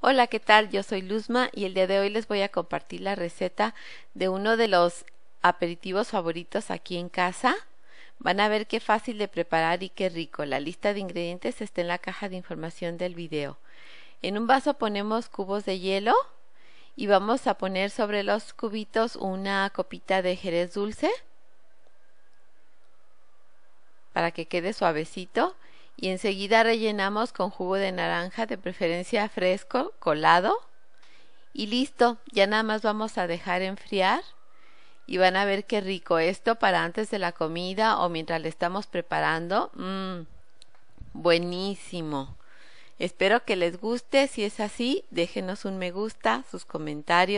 Hola, ¿qué tal? Yo soy Luzma y el día de hoy les voy a compartir la receta de uno de los aperitivos favoritos aquí en casa. Van a ver qué fácil de preparar y qué rico. La lista de ingredientes está en la caja de información del video. En un vaso ponemos cubos de hielo y vamos a poner sobre los cubitos una copita de jerez dulce para que quede suavecito y enseguida rellenamos con jugo de naranja, de preferencia fresco, colado. Y listo, ya nada más vamos a dejar enfriar y van a ver qué rico esto para antes de la comida o mientras le estamos preparando. Mmm, buenísimo. Espero que les guste, si es así, déjenos un me gusta, sus comentarios.